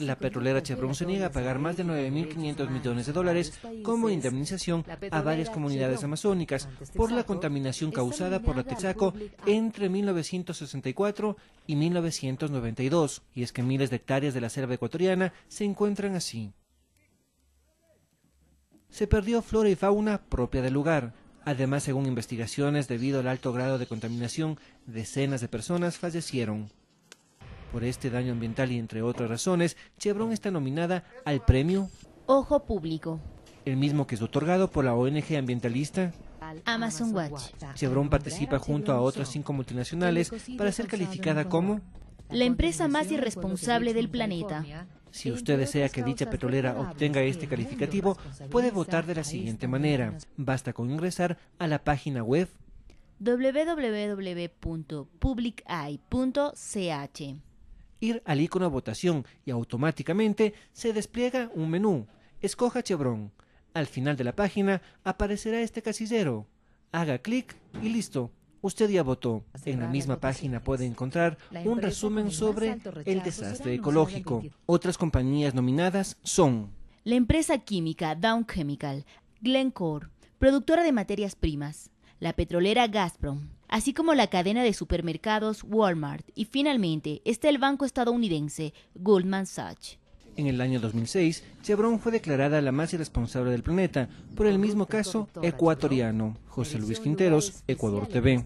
La petrolera Chevron se niega a pagar más de 9.500 millones de dólares como indemnización a varias comunidades amazónicas este por la contaminación causada por la Texaco entre 1964 y 1992. Y es que miles de hectáreas de la selva ecuatoriana se encuentran así. Se perdió flora y fauna propia del lugar, Además, según investigaciones, debido al alto grado de contaminación, decenas de personas fallecieron. Por este daño ambiental y entre otras razones, Chevron está nominada al premio Ojo Público, el mismo que es otorgado por la ONG ambientalista Amazon Watch. Chevron participa junto a otras cinco multinacionales para ser calificada como la empresa más irresponsable del planeta. Si usted desea que dicha petrolera obtenga este calificativo, puede votar de la siguiente manera. Basta con ingresar a la página web www.publiceye.ch ir al icono votación y automáticamente se despliega un menú. Escoja Chevron. Al final de la página aparecerá este casillero. Haga clic y listo. Usted ya votó. En la misma página puede encontrar un resumen sobre el desastre ecológico. Otras compañías nominadas son la empresa química Down Chemical, Glencore, productora de materias primas, la petrolera Gazprom, así como la cadena de supermercados Walmart y finalmente está el banco estadounidense Goldman Sachs. En el año 2006, Chevron fue declarada la más irresponsable del planeta por el mismo caso ecuatoriano. José Luis Quinteros, Ecuador TV.